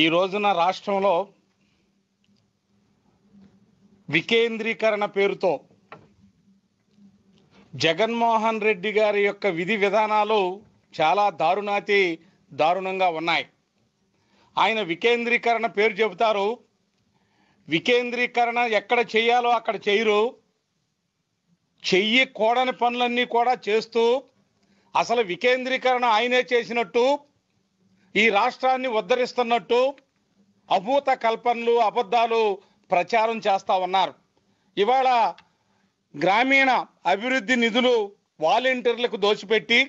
ఈ రోజున రాష్ట్రంలో వికేంద్రీకరణ పేరుతో జగన్మోహన్ రెడ్డి గారి యొక్క విధి విధానాలు చాలా దారుణాతి దారుణంగా ఉన్నాయి ఆయన వికేంద్రీకరణ పేరు చెబుతారు వికేంద్రీకరణ ఎక్కడ చేయాలో అక్కడ చేయరు చెయ్యి కోడని పనులన్నీ కూడా చేస్తూ అసలు వికేంద్రీకరణ ఆయనే చేసినట్టు ఈ రాష్ట్రాన్ని ఉద్ధరిస్తున్నట్టు అభూత కల్పనలు అబద్ధాలు ప్రచారం చేస్తా ఉన్నారు ఇవాళ గ్రామీణ అభివృద్ధి నిధులు వాలంటీర్లకు దోచిపెట్టి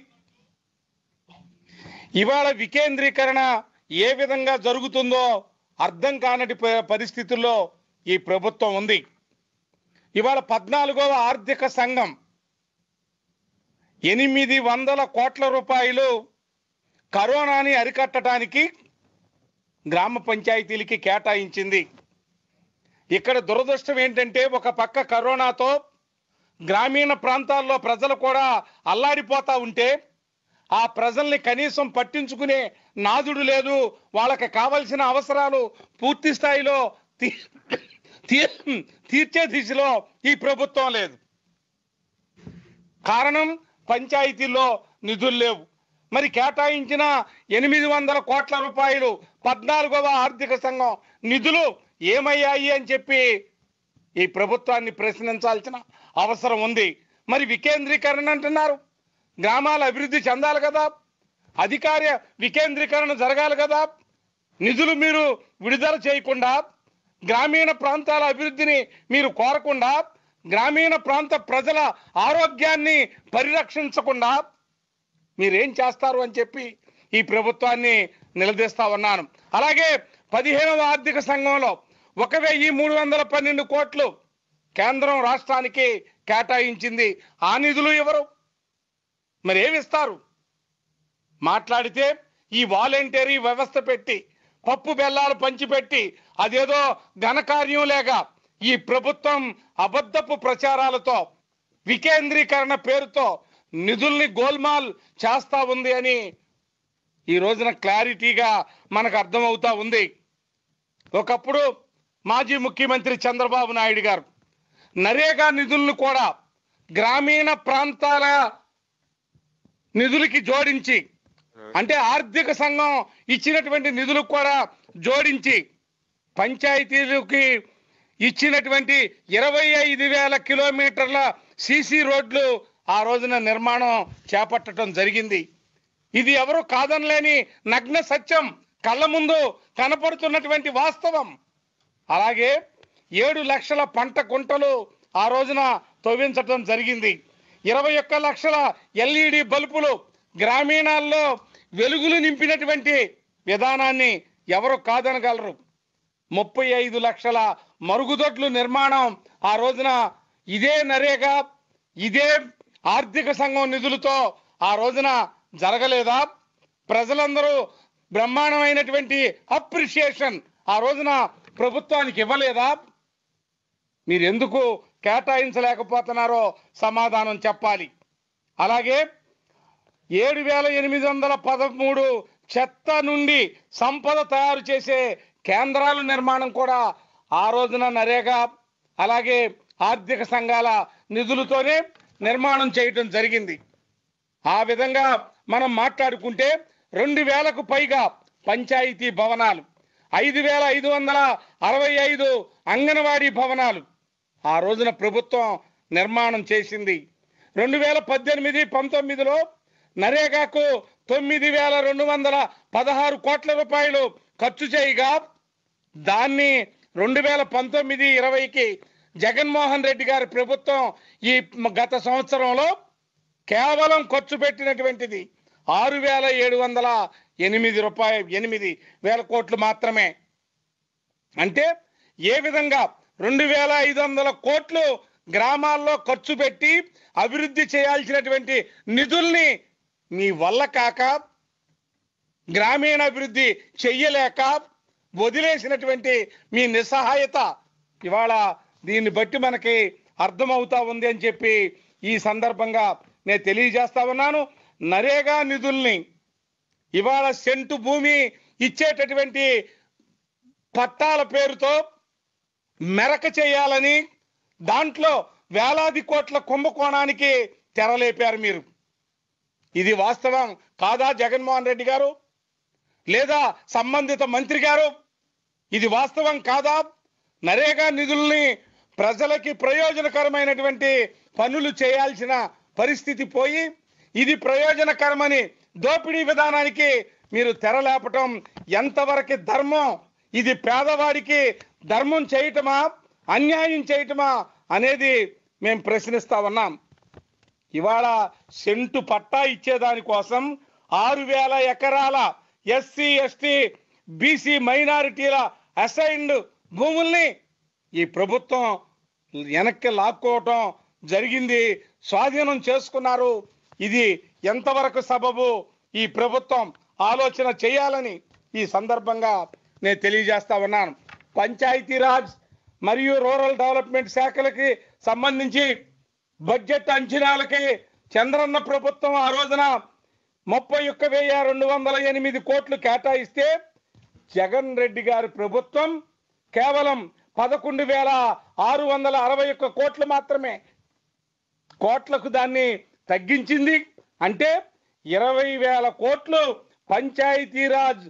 ఇవాళ వికేంద్రీకరణ ఏ విధంగా జరుగుతుందో అర్థం కానటి పరిస్థితుల్లో ఈ ప్రభుత్వం ఉంది ఇవాళ పద్నాలుగవ ఆర్థిక సంఘం ఎనిమిది వందల కోట్ల రూపాయలు కరోనాని అరికట్టడానికి గ్రామ పంచాయతీలకి కేటాయించింది ఇక్కడ దురదృష్టం ఏంటంటే ఒక పక్క కరోనాతో గ్రామీణ ప్రాంతాల్లో ప్రజలు కూడా అల్లాడిపోతా ఉంటే ఆ ప్రజల్ని కనీసం పట్టించుకునే నాదుడు లేదు వాళ్ళకి కావలసిన అవసరాలు పూర్తి స్థాయిలో తీర్చే దిశలో ఈ ప్రభుత్వం లేదు కారణం పంచాయతీలో నిధులు లేవు మరి కేటాయించిన ఎనిమిది వందల కోట్ల రూపాయలు పద్నాలుగవ ఆర్థిక సంఘం నిధులు ఏమయ్యాయి అని చెప్పి ఈ ప్రభుత్వాన్ని ప్రశ్నించాల్సిన అవసరం ఉంది మరి వికేంద్రీకరణ అంటున్నారు గ్రామాల అభివృద్ధి చెందాలి కదా అధికార వికేంద్రీకరణ జరగాలి కదా నిధులు మీరు విడుదల చేయకుండా గ్రామీణ ప్రాంతాల అభివృద్ధిని మీరు కోరకుండా గ్రామీణ ప్రాంత ప్రజల ఆరోగ్యాన్ని పరిరక్షించకుండా మీరేం చేస్తారు అని చెప్పి ఈ ప్రభుత్వాన్ని నిలదీస్తా ఉన్నాను అలాగే పదిహేనవ ఆర్థిక సంఘంలో ఒక వెయ్యి మూడు వందల పన్నెండు కోట్లు కేంద్రం రాష్ట్రానికి కేటాయించింది ఆ నిధులు ఎవరు మరి ఏమిస్తారు మాట్లాడితే ఈ వాలంటీరీ వ్యవస్థ పెట్టి పప్పు బెల్లాలు పంచిపెట్టి అదేదో ఘనకార్యం లేక ఈ ప్రభుత్వం అబద్ధపు ప్రచారాలతో వికేంద్రీకరణ పేరుతో నిధుల్ని గోల్మాల్ చేస్తా ఉంది అని ఈ రోజున క్లారిటీగా మనకు అర్థమవుతా ఉంది ఒకప్పుడు మాజీ ముఖ్యమంత్రి చంద్రబాబు నాయుడు గారు నరేగా నిధులను కూడా గ్రామీణ ప్రాంతాల నిధులకి జోడించి అంటే ఆర్థిక సంఘం ఇచ్చినటువంటి నిధులకు కూడా జోడించి పంచాయతీలకి ఇచ్చినటువంటి ఇరవై ఐదు వేల కిలోమీటర్ల సిసి రోడ్లు ఆ రోజున నిర్మాణం చేపట్టడం జరిగింది ఇది ఎవరు కాదనలేని నగ్న సత్యం కళ్ళ ముందు కనపడుతున్నటువంటి వాస్తవం అలాగే ఏడు లక్షల పంట కుంటలు ఆ రోజున తవ్వించడం జరిగింది ఇరవై ఒక్క లక్షల ఎల్ఈడి బల్బులు గ్రామీణాల్లో వెలుగులు నింపినటువంటి విధానాన్ని ఎవరు కాదనగలరు ముప్పై ఐదు లక్షల మరుగుదొడ్లు నిర్మాణం ఆ రోజున ఇదే నరేగా ఇదే ఆర్థిక సంఘం నిధులతో ఆ రోజున జరగలేదా ప్రజలందరూ బ్రహ్మాండమైనటువంటి అప్రిషియేషన్ ఆ రోజున ప్రభుత్వానికి ఇవ్వలేదా మీరు ఎందుకు కేటాయించలేకపోతున్నారో సమాధానం చెప్పాలి అలాగే ఏడు వేల ఎనిమిది వందల పదమూడు చెత్త నుండి సంపద తయారు చేసే కేంద్రాల నిర్మాణం కూడా ఆ రోజున నరేగా అలాగే ఆర్థిక సంఘాల నిధులతోనే నిర్మాణం చేయటం జరిగింది ఆ విధంగా మనం మాట్లాడుకుంటే రెండు వేలకు పైగా పంచాయతీ భవనాలు ఐదు వేల ఐదు వందల అరవై ఐదు అంగన్వాడీ భవనాలు ఆ రోజున ప్రభుత్వం నిర్మాణం చేసింది రెండు వేల పద్దెనిమిది పంతొమ్మిదిలో నరేగాకు తొమ్మిది వేల రెండు వందల పదహారు కోట్ల రూపాయలు ఖర్చు చేయగా దాన్ని రెండు వేల పంతొమ్మిది ఇరవైకి జగన్మోహన్ రెడ్డి గారి ప్రభుత్వం ఈ గత సంవత్సరంలో కేవలం ఖర్చు పెట్టినటువంటిది ఆరు వేల ఏడు వందల ఎనిమిది రూపాయలు ఎనిమిది వేల కోట్లు మాత్రమే అంటే ఏ విధంగా రెండు వేల ఐదు వందల కోట్లు గ్రామాల్లో ఖర్చు పెట్టి అభివృద్ధి చేయాల్సినటువంటి నిధుల్ని మీ వల్ల కాక గ్రామీణాభివృద్ధి చెయ్యలేక వదిలేసినటువంటి మీ నిస్సహాయత ఇవాళ దీన్ని బట్టి మనకి అర్థమవుతా ఉంది అని చెప్పి ఈ సందర్భంగా నేను తెలియజేస్తా ఉన్నాను నరేగా నిధుల్ని ఇవాళ సెంటు భూమి ఇచ్చేటటువంటి పట్టాల పేరుతో మెరక చేయాలని దాంట్లో వేలాది కోట్ల కుంభకోణానికి తెరలేపారు మీరు ఇది వాస్తవం కాదా జగన్మోహన్ రెడ్డి గారు లేదా సంబంధిత మంత్రి గారు ఇది వాస్తవం కాదా నరేగా నిధుల్ని ప్రజలకి ప్రయోజనకరమైనటువంటి పనులు చేయాల్సిన పరిస్థితి పోయి ఇది ప్రయోజనకరమని దోపిడీ విధానానికి మీరు తెరలేపటం ఎంతవరకు ధర్మం ఇది పేదవాడికి ధర్మం చేయటమా అన్యాయం చేయటమా అనేది మేము ప్రశ్నిస్తా ఉన్నాం ఇవాళ సెంటు పట్టా ఇచ్చేదానికోసం ఆరు వేల ఎకరాల ఎస్సీ ఎస్టీ బీసీ మైనారిటీల అసైన్డ్ భూముల్ని ఈ ప్రభుత్వం వెనక్కి లాక్కోవటం జరిగింది స్వాధీనం చేసుకున్నారు ఇది ఎంతవరకు సబబు ఈ ప్రభుత్వం ఆలోచన చేయాలని ఈ సందర్భంగా నేను తెలియజేస్తా ఉన్నాను పంచాయతీరాజ్ మరియు రూరల్ డెవలప్మెంట్ శాఖలకి సంబంధించి బడ్జెట్ అంచనాలకి చంద్రన్న ప్రభుత్వం ఆ రోజున ముప్పై ఒక్క వెయ్యి రెండు వందల ఎనిమిది కోట్లు కేటాయిస్తే జగన్ రెడ్డి గారి ప్రభుత్వం కేవలం పదకొండు వేల ఆరు వందల అరవై ఒక్క కోట్లు మాత్రమే కోట్లకు దాన్ని తగ్గించింది అంటే ఇరవై వేల కోట్లు పంచాయతీరాజ్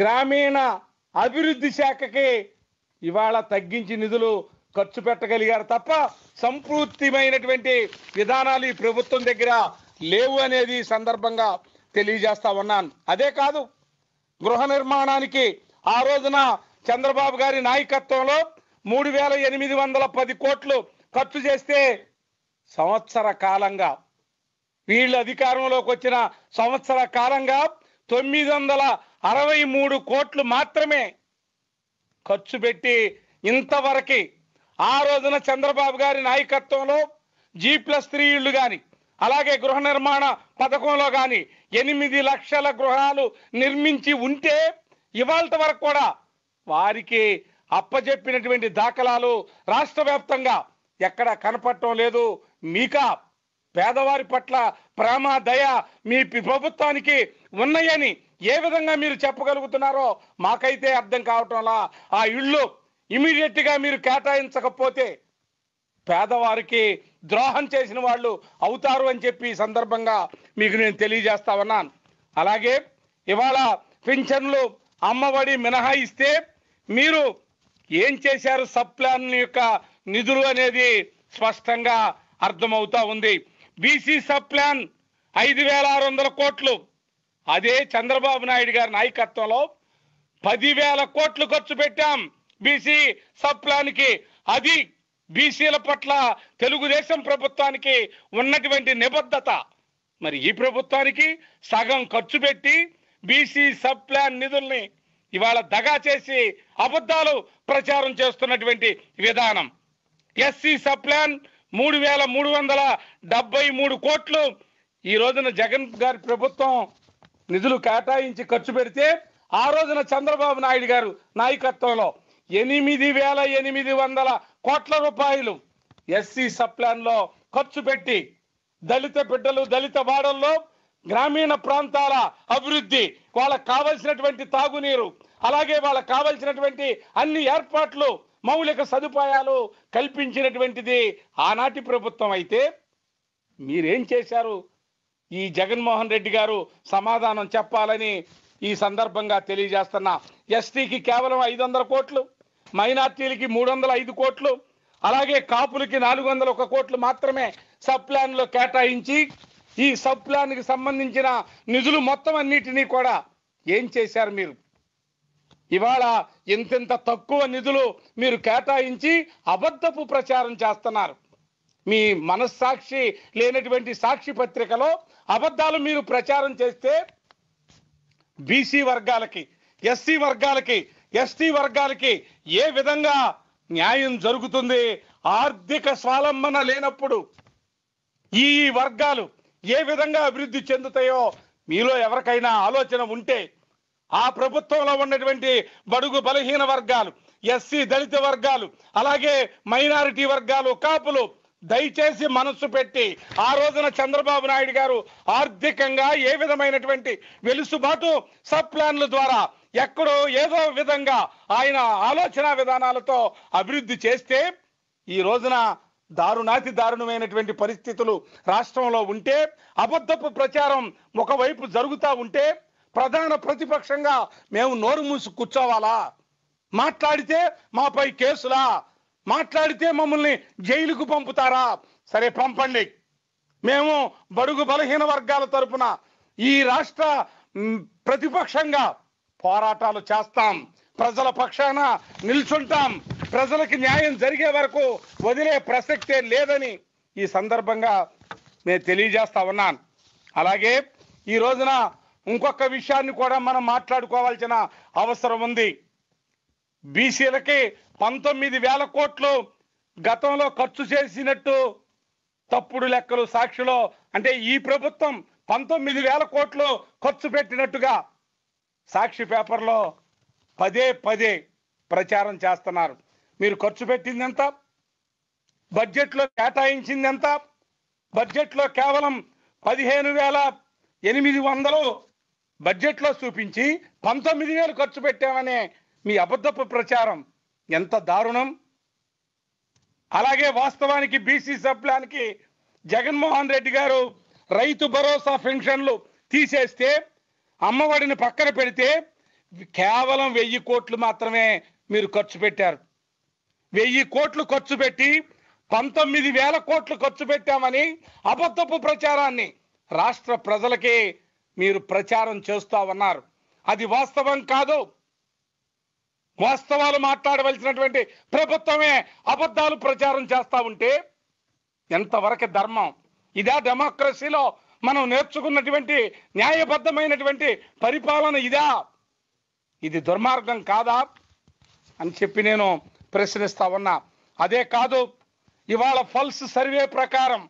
గ్రామీణ అభివృద్ధి శాఖకి ఇవాళ తగ్గించి నిధులు ఖర్చు పెట్టగలిగారు తప్ప సంపూర్తిమైనటువంటి విధానాలు ఈ ప్రభుత్వం దగ్గర లేవు అనేది సందర్భంగా తెలియజేస్తా ఉన్నాను అదే కాదు గృహ నిర్మాణానికి ఆ రోజున చంద్రబాబు గారి నాయకత్వంలో మూడు వేల ఎనిమిది వందల పది కోట్లు ఖర్చు చేస్తే సంవత్సర కాలంగా వీళ్ళు అధికారంలోకి వచ్చిన సంవత్సర కాలంగా తొమ్మిది వందల అరవై మూడు కోట్లు మాత్రమే ఖర్చు పెట్టి ఇంతవరకు ఆ రోజున చంద్రబాబు గారి నాయకత్వంలో జీ ప్లస్ త్రీ ఇళ్ళు కానీ అలాగే గృహ నిర్మాణ పథకంలో కానీ ఎనిమిది లక్షల గృహాలు నిర్మించి ఉంటే ఇవాళ వరకు కూడా వారికి అప్పజెప్పినటువంటి దాఖలాలు రాష్ట్ర వ్యాప్తంగా ఎక్కడ కనపడటం లేదు మీక పేదవారి పట్ల ప్రేమ దయ మీ ప్రభుత్వానికి ఉన్నాయని ఏ విధంగా మీరు చెప్పగలుగుతున్నారో మాకైతే అర్థం కావటంలా ఆ ఇళ్ళు ఇమీడియట్గా మీరు కేటాయించకపోతే పేదవారికి ద్రోహం చేసిన వాళ్ళు అవుతారు అని చెప్పి ఈ సందర్భంగా మీకు నేను తెలియజేస్తా ఉన్నాను అలాగే ఇవాళ పింఛన్లు అమ్మఒడి మినహాయిస్తే మీరు ఏం చేశారు సబ్ ప్లాన్ యొక్క నిధులు అనేది స్పష్టంగా అర్థమవుతా ఉంది బీసీ సబ్ ప్లాన్ ఐదు వేల ఆరు వందల కోట్లు అదే చంద్రబాబు నాయుడు గారి నాయకత్వంలో పదివేల కోట్లు ఖర్చు పెట్టాం బీసీ సబ్ ప్లాన్కి అది బీసీల పట్ల తెలుగుదేశం ప్రభుత్వానికి ఉన్నటువంటి నిబద్ధత మరి ఈ ప్రభుత్వానికి సగం ఖర్చు పెట్టి బీసీ సబ్ ప్లాన్ నిధుల్ని ఇవాళ దగా చేసి అబద్ధాలు ప్రచారం చేస్తున్నటువంటి విధానం ఎస్సీ సప్లాన్ మూడు వేల మూడు వందల డెబ్బై మూడు కోట్లు ఈ రోజున జగన్ గారి ప్రభుత్వం నిధులు కేటాయించి ఖర్చు పెడితే ఆ రోజున చంద్రబాబు నాయుడు గారు నాయకత్వంలో ఎనిమిది వేల ఎనిమిది వందల కోట్ల రూపాయలు ఎస్సీ సప్లాన్లో ఖర్చు పెట్టి దళిత బిడ్డలు దళిత వాడల్లో గ్రామీణ ప్రాంతాల అభివృద్ధి వాళ్ళకు కావలసినటువంటి తాగునీరు అలాగే వాళ్ళకు కావలసినటువంటి అన్ని ఏర్పాట్లు మౌలిక సదుపాయాలు కల్పించినటువంటిది ఆనాటి ప్రభుత్వం అయితే మీరేం చేశారు ఈ జగన్మోహన్ రెడ్డి గారు సమాధానం చెప్పాలని ఈ సందర్భంగా తెలియజేస్తున్నా ఎస్టీకి కేవలం ఐదు వందల కోట్లు మైనార్టీలకి మూడు వందల ఐదు కోట్లు అలాగే కాపులకి నాలుగు వందల ఒక కోట్లు మాత్రమే సబ్ ప్లాన్లో కేటాయించి ఈ సబ్ కి సంబంధించిన నిధులు మొత్తం అన్నిటినీ కూడా ఏం చేశారు మీరు ఇవాళ ఇంతింత తక్కువ నిధులు మీరు కేటాయించి అబద్ధపు ప్రచారం చేస్తున్నారు మీ మనస్సాక్షి లేనటువంటి సాక్షి పత్రికలో అబద్ధాలు మీరు ప్రచారం చేస్తే బీసీ వర్గాలకి ఎస్సీ వర్గాలకి ఎస్టీ వర్గాలకి ఏ విధంగా న్యాయం జరుగుతుంది ఆర్థిక స్వాలంబన లేనప్పుడు ఈ వర్గాలు ఏ విధంగా అభివృద్ధి చెందుతాయో మీలో ఎవరికైనా ఆలోచన ఉంటే ఆ ప్రభుత్వంలో ఉన్నటువంటి బడుగు బలహీన వర్గాలు ఎస్సీ దళిత వర్గాలు అలాగే మైనారిటీ వర్గాలు కాపులు దయచేసి మనస్సు పెట్టి ఆ రోజున చంద్రబాబు నాయుడు గారు ఆర్థికంగా ఏ విధమైనటువంటి వెలుసుబాటు సబ్ ప్లాన్ల ద్వారా ఎక్కడో ఏదో విధంగా ఆయన ఆలోచన విధానాలతో అభివృద్ధి చేస్తే ఈ రోజున దారుణాతి దారుణమైనటువంటి పరిస్థితులు రాష్ట్రంలో ఉంటే అబద్ధపు ప్రచారం ఒకవైపు జరుగుతూ ఉంటే ప్రధాన ప్రతిపక్షంగా మేము నోరు మూసి కూర్చోవాలా మాట్లాడితే మాపై కేసులా మాట్లాడితే మమ్మల్ని జైలుకు పంపుతారా సరే పంపండి మేము బడుగు బలహీన వర్గాల తరపున ఈ రాష్ట్ర ప్రతిపక్షంగా పోరాటాలు చేస్తాం ప్రజల పక్షాన నిల్చుంటాం ప్రజలకు న్యాయం జరిగే వరకు వదిలే ప్రసక్తే లేదని ఈ సందర్భంగా నేను తెలియజేస్తా ఉన్నాను అలాగే ఈ రోజున ఇంకొక విషయాన్ని కూడా మనం మాట్లాడుకోవాల్సిన అవసరం ఉంది బీసీలకి పంతొమ్మిది వేల కోట్లు గతంలో ఖర్చు చేసినట్టు తప్పుడు లెక్కలు సాక్షిలో అంటే ఈ ప్రభుత్వం పంతొమ్మిది వేల కోట్లు ఖర్చు పెట్టినట్టుగా సాక్షి పేపర్లో పదే పదే ప్రచారం చేస్తున్నారు మీరు ఖర్చు పెట్టింది ఎంత బడ్జెట్లో కేటాయించింది ఎంత బడ్జెట్లో కేవలం పదిహేను వేల ఎనిమిది వందలు బడ్జెట్లో చూపించి పంతొమ్మిది వేలు ఖర్చు పెట్టామనే మీ అబద్ధపు ప్రచారం ఎంత దారుణం అలాగే వాస్తవానికి బీసీ సభ్యులానికి జగన్మోహన్ రెడ్డి గారు రైతు భరోసా పెన్షన్లు తీసేస్తే అమ్మఒడిని పక్కన పెడితే కేవలం వెయ్యి కోట్లు మాత్రమే మీరు ఖర్చు పెట్టారు వెయ్యి కోట్లు ఖర్చు పెట్టి పంతొమ్మిది వేల కోట్లు ఖర్చు పెట్టామని అబద్ధపు ప్రచారాన్ని రాష్ట్ర ప్రజలకే మీరు ప్రచారం చేస్తా ఉన్నారు అది వాస్తవం కాదు వాస్తవాలు మాట్లాడవలసినటువంటి ప్రభుత్వమే అబద్ధాలు ప్రచారం చేస్తా ఉంటే ఎంతవరకు ధర్మం ఇదా డెమోక్రసీలో మనం నేర్చుకున్నటువంటి న్యాయబద్ధమైనటువంటి పరిపాలన ఇదా ఇది దుర్మార్గం కాదా అని చెప్పి నేను ప్రశ్నిస్తా ఉన్నా అదే కాదు ఇవాళ ఫల్స్ సర్వే ప్రకారం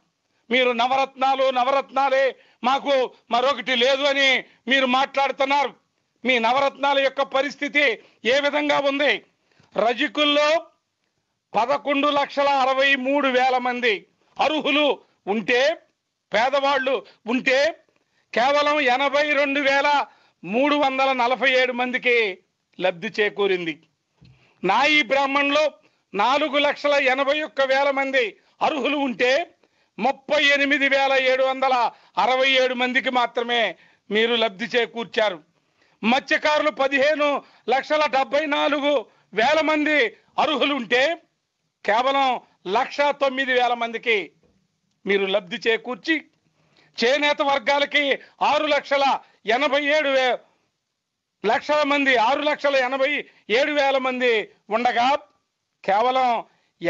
మీరు నవరత్నాలు నవరత్నాలే మాకు మరొకటి లేదు అని మీరు మాట్లాడుతున్నారు మీ నవరత్నాల యొక్క పరిస్థితి ఏ విధంగా ఉంది రజకుల్లో పదకొండు లక్షల అరవై మూడు వేల మంది అర్హులు ఉంటే పేదవాళ్ళు ఉంటే కేవలం ఎనభై రెండు వేల మూడు వందల నలభై ఏడు మందికి లబ్ధి చేకూరింది నా ఈ బ్రాహ్మణ్లో నాలుగు లక్షల ఎనభై ఒక్క వేల మంది అర్హులు ఉంటే ముప్పై ఎనిమిది వేల ఏడు వందల అరవై ఏడు మందికి మాత్రమే మీరు లబ్ధి చేకూర్చారు మత్స్యకారులు పదిహేను లక్షల డెబ్బై నాలుగు వేల మంది అర్హులు ఉంటే కేవలం లక్ష తొమ్మిది వేల మందికి మీరు లబ్ధి చేకూర్చి చేనేత వర్గాలకి ఆరు లక్షల ఎనభై ఏడు వే లక్షల మంది ఆరు లక్షల ఎనభై ఏడు వేల మంది ఉండగా కేవలం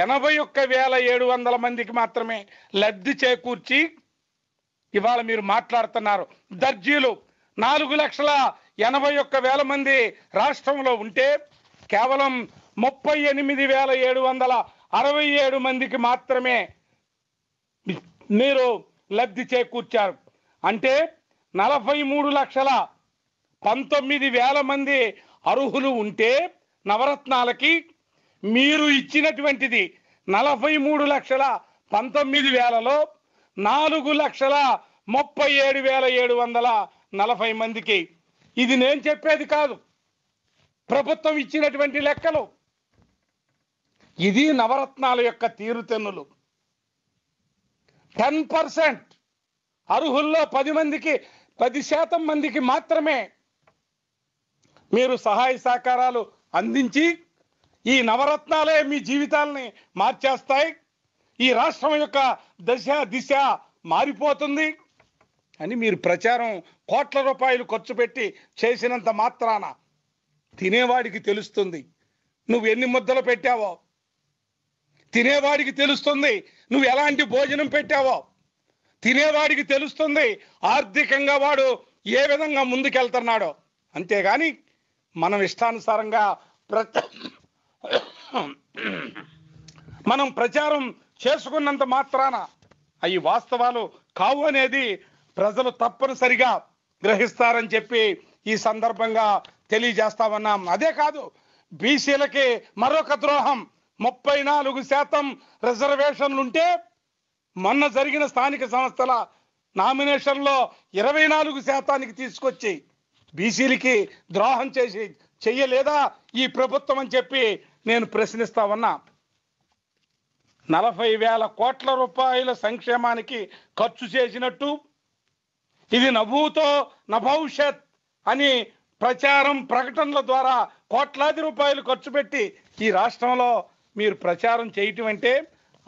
ఎనభై ఒక్క వేల ఏడు వందల మందికి మాత్రమే లబ్ధి చేకూర్చి ఇవాళ మీరు మాట్లాడుతున్నారు దర్జీలు నాలుగు లక్షల ఎనభై ఒక్క వేల మంది రాష్ట్రంలో ఉంటే కేవలం ముప్పై ఎనిమిది వేల ఏడు వందల అరవై ఏడు మందికి మాత్రమే మీరు లబ్ధి చేకూర్చారు అంటే నలభై మూడు లక్షల పంతొమ్మిది వేల మంది అర్హులు ఉంటే నవరత్నాలకి మీరు ఇచ్చినటువంటిది నలభై మూడు లక్షల పంతొమ్మిది వేలలో నాలుగు లక్షల ముప్పై ఏడు వేల ఏడు వందల నలభై మందికి ఇది నేను చెప్పేది కాదు ప్రభుత్వం ఇచ్చినటువంటి లెక్కలు ఇది నవరత్నాల యొక్క తీరుతెన్నులు టెన్ పర్సెంట్ అర్హుల్లో పది మందికి పది శాతం మందికి మాత్రమే మీరు సహాయ సహకారాలు అందించి ఈ నవరత్నాలే మీ జీవితాలని మార్చేస్తాయి ఈ రాష్ట్రం యొక్క దశ దిశ మారిపోతుంది అని మీరు ప్రచారం కోట్ల రూపాయలు ఖర్చు పెట్టి చేసినంత మాత్రాన తినేవాడికి తెలుస్తుంది నువ్వు ఎన్ని ముద్దలు పెట్టావో తినేవాడికి తెలుస్తుంది నువ్వు ఎలాంటి భోజనం పెట్టావో తినేవాడికి తెలుస్తుంది ఆర్థికంగా వాడు ఏ విధంగా ముందుకెళ్తున్నాడో అంతేగాని మనం ఇష్టానుసారంగా మనం ప్రచారం చేసుకున్నంత మాత్రాన అవి వాస్తవాలు కావు అనేది ప్రజలు తప్పనిసరిగా గ్రహిస్తారని చెప్పి ఈ సందర్భంగా తెలియజేస్తామన్నాం అదే కాదు బీసీలకి మరొక ద్రోహం ముప్పై నాలుగు శాతం రిజర్వేషన్లుంటే మొన్న జరిగిన స్థానిక సంస్థల నామినేషన్లో ఇరవై నాలుగు శాతానికి తీసుకొచ్చాయి బీసీలకి ద్రోహం చేసి చెయ్యలేదా ఈ ప్రభుత్వం అని చెప్పి నేను ప్రశ్నిస్తా ఉన్నా నలభై వేల కోట్ల రూపాయల సంక్షేమానికి ఖర్చు చేసినట్టు ఇది నభూతో నభవిష్యత్ అని ప్రచారం ప్రకటనల ద్వారా కోట్లాది రూపాయలు ఖర్చు పెట్టి ఈ రాష్ట్రంలో మీరు ప్రచారం చేయటం అంటే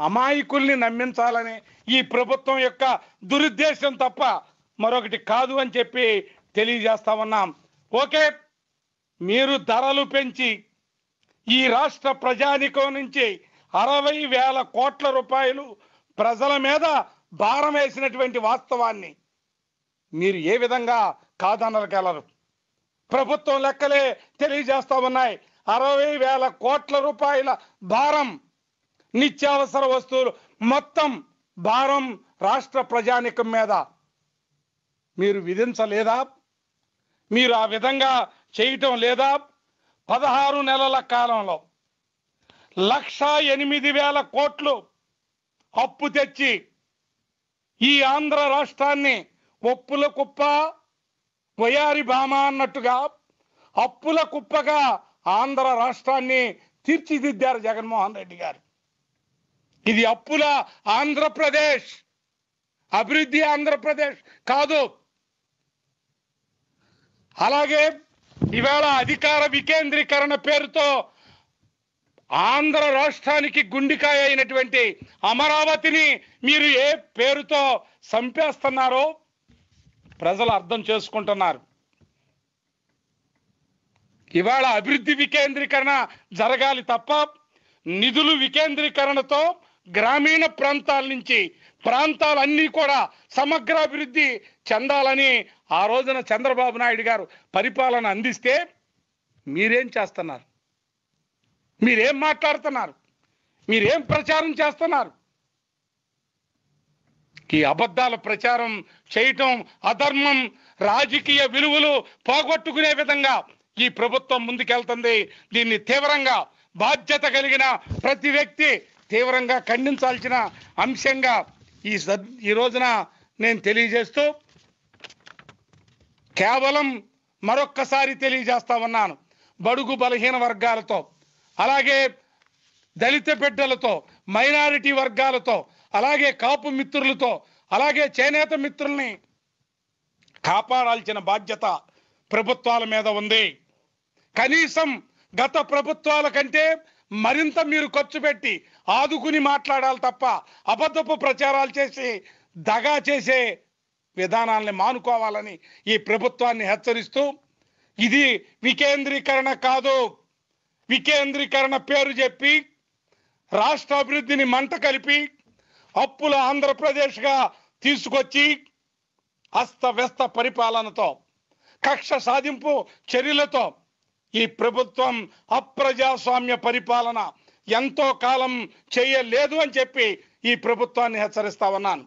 అమాయకుల్ని నమ్మించాలని ఈ ప్రభుత్వం యొక్క దురుద్దేశం తప్ప మరొకటి కాదు అని చెప్పి తెలియజేస్తా ఉన్నాం ఓకే మీరు ధరలు పెంచి ఈ రాష్ట్ర ప్రజానికం నుంచి అరవై వేల కోట్ల రూపాయలు ప్రజల మీద భారం వేసినటువంటి వాస్తవాన్ని మీరు ఏ విధంగా కాదనగలరు ప్రభుత్వం లెక్కలే తెలియజేస్తా ఉన్నాయి అరవై వేల కోట్ల రూపాయల భారం నిత్యావసర వస్తువులు మొత్తం భారం రాష్ట్ర ప్రజానికం మీద మీరు విధించలేదా మీరు ఆ విధంగా చేయటం లేదా పదహారు నెలల కాలంలో లక్ష ఎనిమిది వేల కోట్లు అప్పు తెచ్చి ఈ ఆంధ్ర రాష్ట్రాన్ని ఒప్పుల కుప్ప వయారి భామ అన్నట్టుగా అప్పుల కుప్పగా ఆంధ్ర రాష్ట్రాన్ని తీర్చిదిద్దారు జగన్మోహన్ రెడ్డి గారు ఇది అప్పుల ఆంధ్రప్రదేశ్ అభివృద్ధి ఆంధ్రప్రదేశ్ కాదు అలాగే ఇవాళ అధికార వికేంద్రీకరణ పేరుతో ఆంధ్ర రాష్ట్రానికి గుండికాయ అయినటువంటి అమరావతిని మీరు ఏ పేరుతో చంపేస్తున్నారో ప్రజలు అర్థం చేసుకుంటున్నారు ఇవాళ అభివృద్ధి వికేంద్రీకరణ జరగాలి తప్ప నిధులు వికేంద్రీకరణతో గ్రామీణ ప్రాంతాల నుంచి ప్రాంతాలన్నీ కూడా సమగ్రాభివృద్ధి చెందాలని ఆ రోజున చంద్రబాబు నాయుడు గారు పరిపాలన అందిస్తే మీరేం చేస్తున్నారు మీరేం మాట్లాడుతున్నారు మీరేం ప్రచారం చేస్తున్నారు ఈ అబద్ధాల ప్రచారం చేయటం అధర్మం రాజకీయ విలువలు పోగొట్టుకునే విధంగా ఈ ప్రభుత్వం ముందుకెళ్తుంది దీన్ని తీవ్రంగా బాధ్యత కలిగిన ప్రతి వ్యక్తి తీవ్రంగా ఖండించాల్సిన అంశంగా ఈ ఈ రోజున నేను తెలియజేస్తూ కేవలం మరొక్కసారి తెలియజేస్తా ఉన్నాను బడుగు బలహీన వర్గాలతో అలాగే దళిత బిడ్డలతో మైనారిటీ వర్గాలతో అలాగే కాపు మిత్రులతో అలాగే చేనేత మిత్రుల్ని కాపాడాల్సిన బాధ్యత ప్రభుత్వాల మీద ఉంది కనీసం గత ప్రభుత్వాల కంటే మరింత మీరు ఖర్చు పెట్టి ఆదుకుని మాట్లాడాలి తప్ప అబద్ధపు ప్రచారాలు చేసి దగా చేసే విధానాల్ని మానుకోవాలని ఈ ప్రభుత్వాన్ని హెచ్చరిస్తూ ఇది వికేంద్రీకరణ కాదు వికేంద్రీకరణ పేరు చెప్పి రాష్ట్ర అభివృద్ధిని మంట కలిపి అప్పుల ఆంధ్రప్రదేశ్గా తీసుకొచ్చి అస్తవ్యస్త పరిపాలనతో కక్ష సాధింపు చర్యలతో ఈ ప్రభుత్వం అప్రజాస్వామ్య పరిపాలన ఎంతో కాలం చేయలేదు అని చెప్పి ఈ ప్రభుత్వాన్ని హెచ్చరిస్తా ఉన్నాను